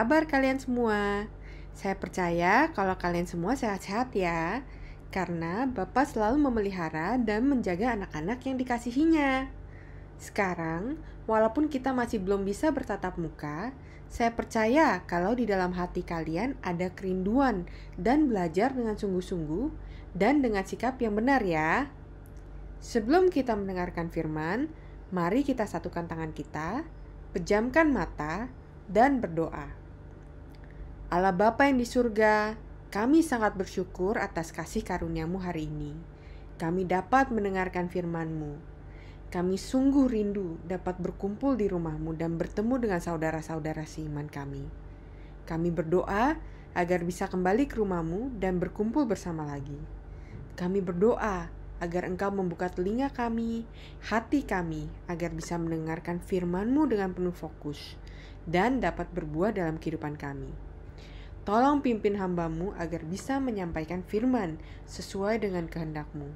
kabar kalian semua? Saya percaya kalau kalian semua sehat-sehat ya, karena Bapak selalu memelihara dan menjaga anak-anak yang dikasihinya. Sekarang, walaupun kita masih belum bisa bertatap muka, saya percaya kalau di dalam hati kalian ada kerinduan dan belajar dengan sungguh-sungguh dan dengan sikap yang benar ya. Sebelum kita mendengarkan firman, mari kita satukan tangan kita, pejamkan mata, dan berdoa. Allah Bapa yang di surga, kami sangat bersyukur atas kasih karuniamu hari ini. Kami dapat mendengarkan Firmanmu. Kami sungguh rindu dapat berkumpul di rumahmu dan bertemu dengan saudara-saudara seiman kami. Kami berdoa agar bisa kembali ke rumahmu dan berkumpul bersama lagi. Kami berdoa agar engkau membuka telinga kami, hati kami, agar bisa mendengarkan Firmanmu dengan penuh fokus dan dapat berbuah dalam kehidupan kami. Tolong pimpin hambamu agar bisa menyampaikan firman sesuai dengan kehendakmu.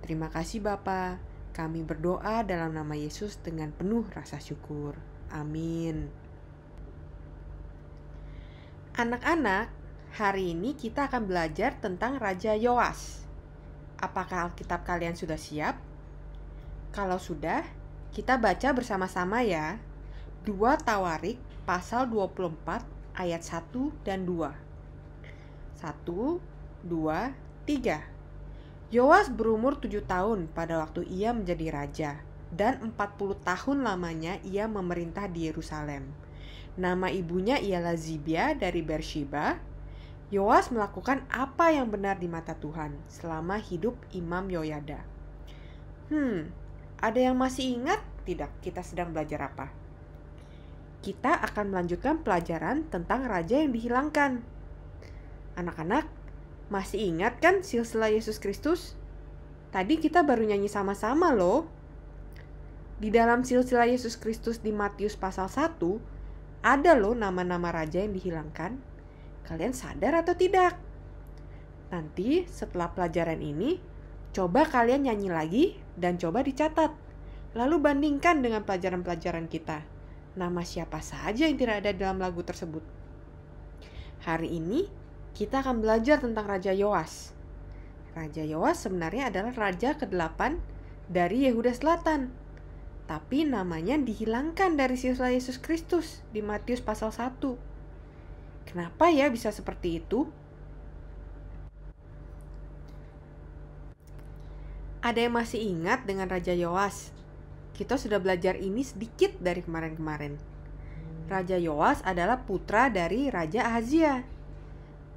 Terima kasih Bapa. Kami berdoa dalam nama Yesus dengan penuh rasa syukur. Amin. Anak-anak, hari ini kita akan belajar tentang Raja Yoas. Apakah Alkitab kalian sudah siap? Kalau sudah, kita baca bersama-sama ya. 2 Tawarik pasal 24 ayat 1 dan 2. 1, 2, 3. Yoas berumur 7 tahun pada waktu ia menjadi raja dan 40 tahun lamanya ia memerintah di Yerusalem. Nama ibunya ialah Zibia dari Bersheba. Yoas melakukan apa yang benar di mata Tuhan selama hidup Imam Yoyada. Hmm, ada yang masih ingat tidak kita sedang belajar apa? kita akan melanjutkan pelajaran tentang raja yang dihilangkan. Anak-anak, masih ingat kan silsilah Yesus Kristus? Tadi kita baru nyanyi sama-sama loh. Di dalam silsilah Yesus Kristus di Matius pasal 1, ada loh nama-nama raja yang dihilangkan. Kalian sadar atau tidak? Nanti setelah pelajaran ini, coba kalian nyanyi lagi dan coba dicatat. Lalu bandingkan dengan pelajaran-pelajaran kita nama siapa saja yang tidak ada dalam lagu tersebut. Hari ini kita akan belajar tentang Raja Yoas. Raja Yoas sebenarnya adalah raja ke-8 dari Yehuda Selatan. Tapi namanya dihilangkan dari sisa Yesus Kristus di Matius pasal 1. Kenapa ya bisa seperti itu? Ada yang masih ingat dengan Raja Yoas? Kita sudah belajar ini sedikit dari kemarin-kemarin. Raja Yoas adalah putra dari Raja Ahazia.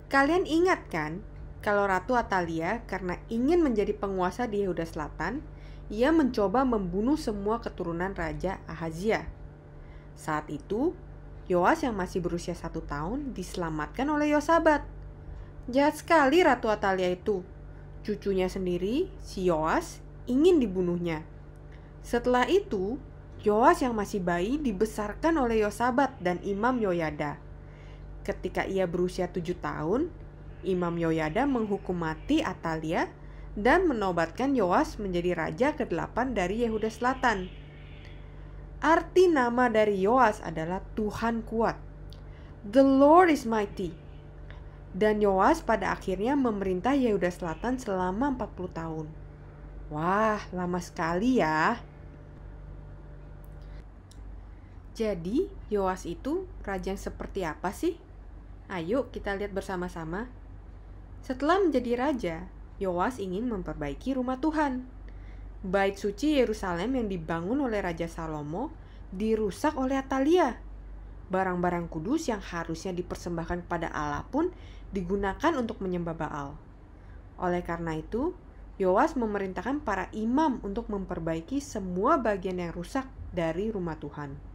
Kalian ingat kan kalau Ratu Atalia karena ingin menjadi penguasa di Yehuda Selatan, ia mencoba membunuh semua keturunan Raja Ahazia. Saat itu, Yoas yang masih berusia satu tahun diselamatkan oleh Yosabat. Jahat sekali Ratu Atalia itu. Cucunya sendiri, si Yoas, ingin dibunuhnya. Setelah itu, Yoas yang masih bayi dibesarkan oleh Yosabat dan Imam Yoyada. Ketika ia berusia tujuh tahun, Imam Yoyada menghukum mati Atalia dan menobatkan Yoas menjadi raja ke-8 dari Yehuda Selatan. Arti nama dari Yoas adalah Tuhan kuat. The Lord is mighty. Dan Yoas pada akhirnya memerintah Yehuda Selatan selama 40 tahun. Wah, lama sekali ya. Jadi, Yoas itu raja yang seperti apa sih? Ayo nah, kita lihat bersama-sama. Setelah menjadi raja, Yoas ingin memperbaiki rumah Tuhan. Bait suci Yerusalem yang dibangun oleh Raja Salomo dirusak oleh Atalia. Barang-barang kudus yang harusnya dipersembahkan kepada Allah pun digunakan untuk menyembah Baal. Oleh karena itu, Yoas memerintahkan para imam untuk memperbaiki semua bagian yang rusak dari rumah Tuhan.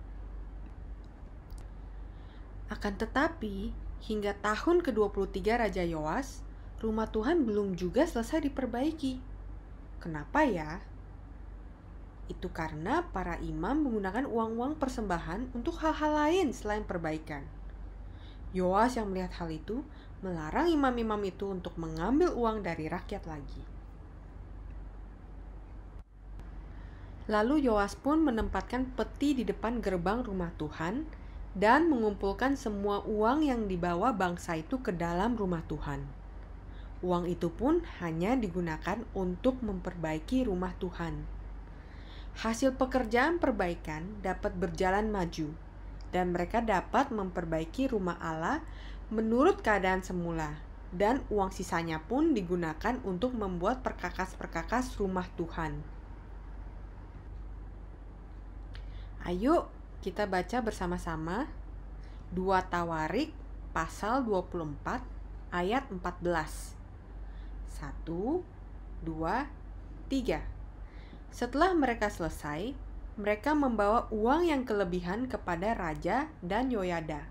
Akan tetapi, hingga tahun ke-23 Raja Yoas, rumah Tuhan belum juga selesai diperbaiki. Kenapa ya? Itu karena para imam menggunakan uang-uang persembahan untuk hal-hal lain selain perbaikan. Yoas yang melihat hal itu melarang imam-imam itu untuk mengambil uang dari rakyat lagi. Lalu Yoas pun menempatkan peti di depan gerbang rumah Tuhan dan mengumpulkan semua uang yang dibawa bangsa itu ke dalam rumah Tuhan. Uang itu pun hanya digunakan untuk memperbaiki rumah Tuhan. Hasil pekerjaan perbaikan dapat berjalan maju, dan mereka dapat memperbaiki rumah Allah menurut keadaan semula, dan uang sisanya pun digunakan untuk membuat perkakas-perkakas rumah Tuhan. Ayo, kita baca bersama-sama 2 Tawarik pasal 24 ayat 14. 1 2 3 Setelah mereka selesai, mereka membawa uang yang kelebihan kepada raja dan Yoyada.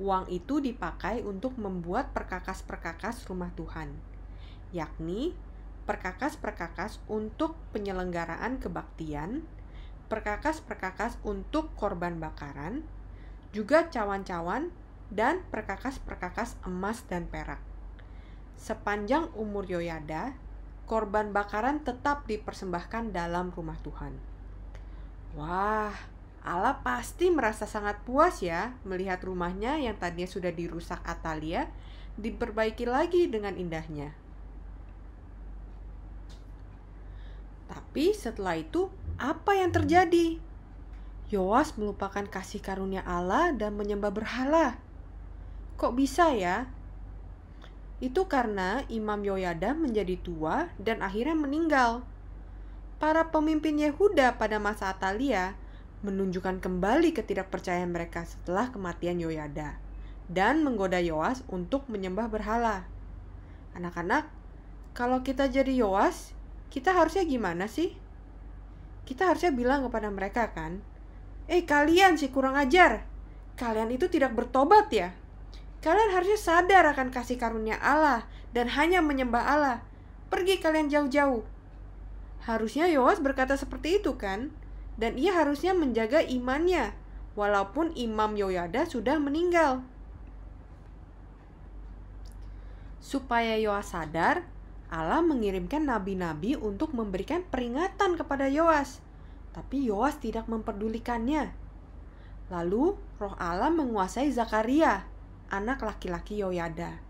Uang itu dipakai untuk membuat perkakas-perkakas rumah Tuhan, yakni perkakas-perkakas untuk penyelenggaraan kebaktian, perkakas-perkakas untuk korban bakaran, juga cawan-cawan dan perkakas-perkakas emas dan perak. Sepanjang umur Yoyada, korban bakaran tetap dipersembahkan dalam rumah Tuhan. Wah, Allah pasti merasa sangat puas ya melihat rumahnya yang tadinya sudah dirusak Atalia diperbaiki lagi dengan indahnya. Tapi setelah itu apa yang terjadi? Yoas melupakan kasih karunia Allah dan menyembah berhala. Kok bisa ya? Itu karena Imam Yoyada menjadi tua dan akhirnya meninggal. Para pemimpin Yehuda pada masa Atalia menunjukkan kembali ketidakpercayaan mereka setelah kematian Yoyada dan menggoda Yoas untuk menyembah berhala. Anak-anak, kalau kita jadi Yoas, kita harusnya gimana sih? kita harusnya bilang kepada mereka kan, Eh kalian sih kurang ajar, kalian itu tidak bertobat ya? Kalian harusnya sadar akan kasih karunia Allah dan hanya menyembah Allah. Pergi kalian jauh-jauh. Harusnya Yohanes berkata seperti itu kan? Dan ia harusnya menjaga imannya, walaupun Imam Yoyada sudah meninggal. Supaya Yoas sadar Allah mengirimkan nabi-nabi untuk memberikan peringatan kepada Yoas. Tapi Yoas tidak memperdulikannya. Lalu roh Allah menguasai Zakaria, anak laki-laki Yoyada.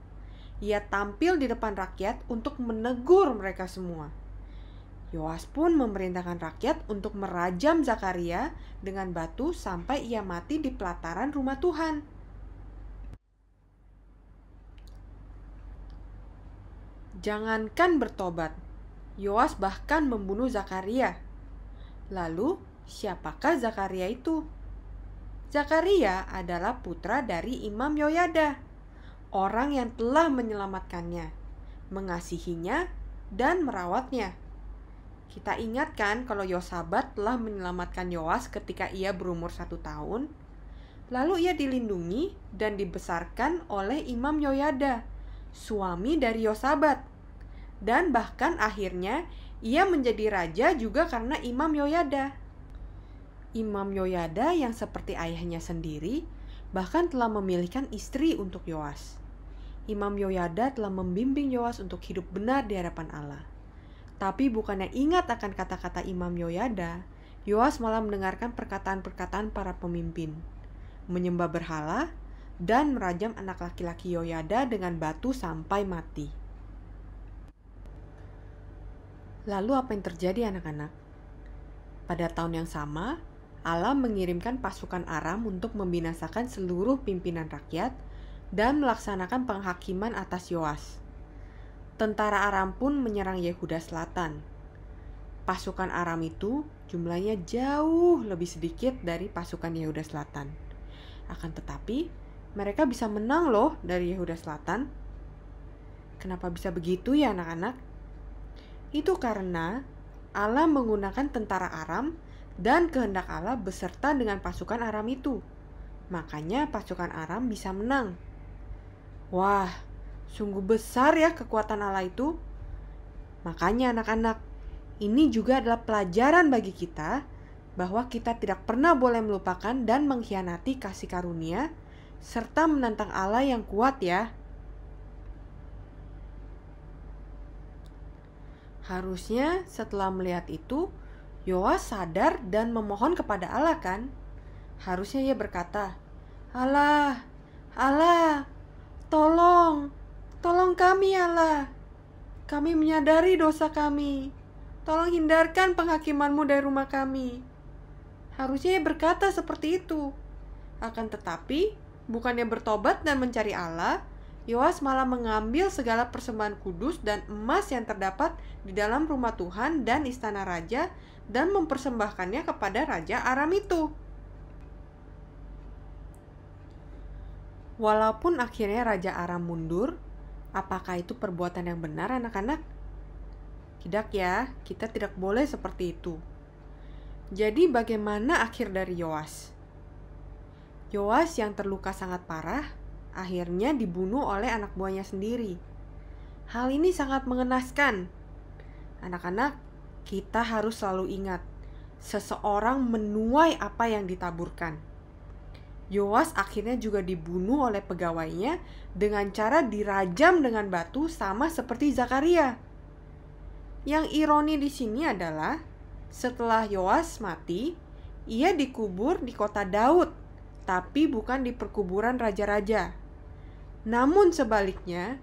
Ia tampil di depan rakyat untuk menegur mereka semua. Yoas pun memerintahkan rakyat untuk merajam Zakaria dengan batu sampai ia mati di pelataran rumah Tuhan. Jangankan bertobat, Yoas bahkan membunuh Zakaria. Lalu, siapakah Zakaria itu? Zakaria adalah putra dari Imam Yoyada, orang yang telah menyelamatkannya, mengasihinya, dan merawatnya. Kita ingatkan kalau Yosabat telah menyelamatkan Yoas ketika ia berumur satu tahun. Lalu ia dilindungi dan dibesarkan oleh Imam Yoyada, suami dari Yosabat dan bahkan akhirnya ia menjadi raja juga karena Imam Yoyada. Imam Yoyada yang seperti ayahnya sendiri bahkan telah memilihkan istri untuk Yoas. Imam Yoyada telah membimbing Yoas untuk hidup benar di hadapan Allah. Tapi bukannya ingat akan kata-kata Imam Yoyada, Yoas malah mendengarkan perkataan-perkataan para pemimpin, menyembah berhala, dan merajam anak laki-laki Yoyada dengan batu sampai mati. Lalu apa yang terjadi anak-anak? Pada tahun yang sama, Allah mengirimkan pasukan Aram untuk membinasakan seluruh pimpinan rakyat dan melaksanakan penghakiman atas Yoas. Tentara Aram pun menyerang Yehuda Selatan. Pasukan Aram itu jumlahnya jauh lebih sedikit dari pasukan Yehuda Selatan. Akan tetapi, mereka bisa menang loh dari Yehuda Selatan. Kenapa bisa begitu ya anak-anak? Itu karena Allah menggunakan tentara Aram dan kehendak Allah beserta dengan pasukan Aram itu. Makanya pasukan Aram bisa menang. Wah, sungguh besar ya kekuatan Allah itu. Makanya anak-anak, ini juga adalah pelajaran bagi kita bahwa kita tidak pernah boleh melupakan dan mengkhianati kasih karunia serta menantang Allah yang kuat ya. Harusnya setelah melihat itu, Yoas sadar dan memohon kepada Allah kan? Harusnya ia berkata, Allah, Allah, tolong, tolong kami Allah. Kami menyadari dosa kami. Tolong hindarkan penghakimanmu dari rumah kami. Harusnya ia berkata seperti itu. Akan tetapi, bukannya bertobat dan mencari Allah, Yoas malah mengambil segala persembahan kudus dan emas yang terdapat di dalam rumah Tuhan dan istana raja dan mempersembahkannya kepada raja Aram itu. Walaupun akhirnya raja Aram mundur, apakah itu perbuatan yang benar anak-anak? Tidak ya, kita tidak boleh seperti itu. Jadi bagaimana akhir dari Yoas? Yoas yang terluka sangat parah akhirnya dibunuh oleh anak buahnya sendiri. Hal ini sangat mengenaskan. Anak-anak, kita harus selalu ingat, seseorang menuai apa yang ditaburkan. Yoas akhirnya juga dibunuh oleh pegawainya dengan cara dirajam dengan batu sama seperti Zakaria. Yang ironi di sini adalah setelah Yoas mati, ia dikubur di kota Daud, tapi bukan di perkuburan raja-raja. Namun sebaliknya,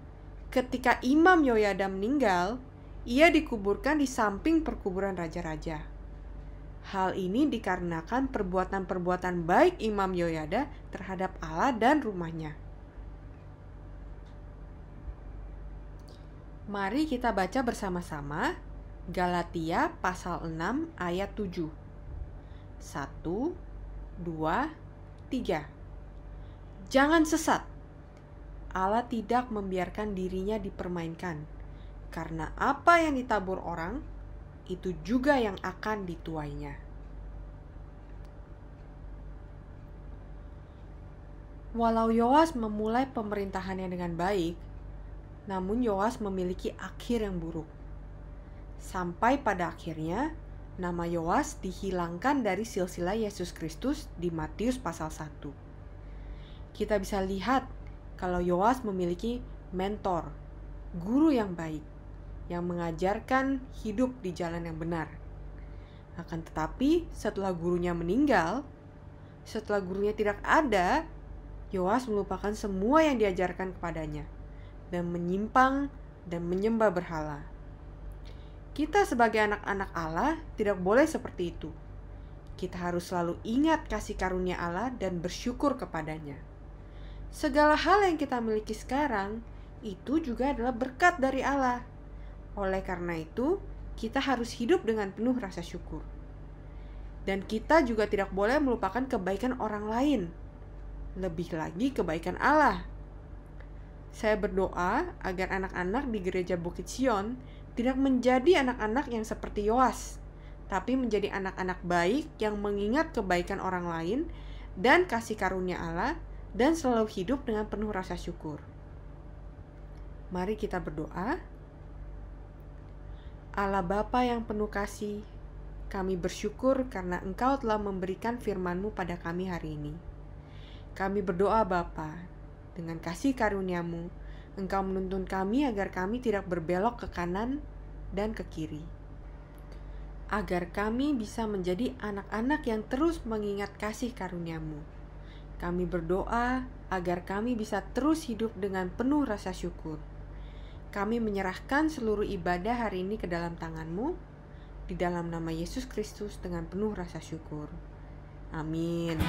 ketika Imam Yoyada meninggal, ia dikuburkan di samping perkuburan raja-raja. Hal ini dikarenakan perbuatan-perbuatan baik Imam Yoyada terhadap Allah dan rumahnya. Mari kita baca bersama-sama Galatia pasal 6 ayat 7. 1 2 3 Jangan sesat Allah tidak membiarkan dirinya dipermainkan, karena apa yang ditabur orang itu juga yang akan dituainya. Walau Yoas memulai pemerintahannya dengan baik, namun Yoas memiliki akhir yang buruk. Sampai pada akhirnya, nama Yoas dihilangkan dari silsilah Yesus Kristus di Matius pasal 1. Kita bisa lihat kalau Yoas memiliki mentor, guru yang baik, yang mengajarkan hidup di jalan yang benar. Akan tetapi, setelah gurunya meninggal, setelah gurunya tidak ada, Yoas melupakan semua yang diajarkan kepadanya dan menyimpang dan menyembah berhala. Kita sebagai anak-anak Allah tidak boleh seperti itu. Kita harus selalu ingat kasih karunia Allah dan bersyukur kepadanya. Segala hal yang kita miliki sekarang itu juga adalah berkat dari Allah. Oleh karena itu, kita harus hidup dengan penuh rasa syukur. Dan kita juga tidak boleh melupakan kebaikan orang lain. Lebih lagi kebaikan Allah. Saya berdoa agar anak-anak di gereja Bukit Sion tidak menjadi anak-anak yang seperti Yoas, tapi menjadi anak-anak baik yang mengingat kebaikan orang lain dan kasih karunia Allah dan selalu hidup dengan penuh rasa syukur. Mari kita berdoa. Allah Bapa yang penuh kasih, kami bersyukur karena Engkau telah memberikan firman-Mu pada kami hari ini. Kami berdoa Bapa, dengan kasih karuniamu, Engkau menuntun kami agar kami tidak berbelok ke kanan dan ke kiri. Agar kami bisa menjadi anak-anak yang terus mengingat kasih karuniamu. Kami berdoa agar kami bisa terus hidup dengan penuh rasa syukur. Kami menyerahkan seluruh ibadah hari ini ke dalam tanganmu, di dalam nama Yesus Kristus dengan penuh rasa syukur. Amin.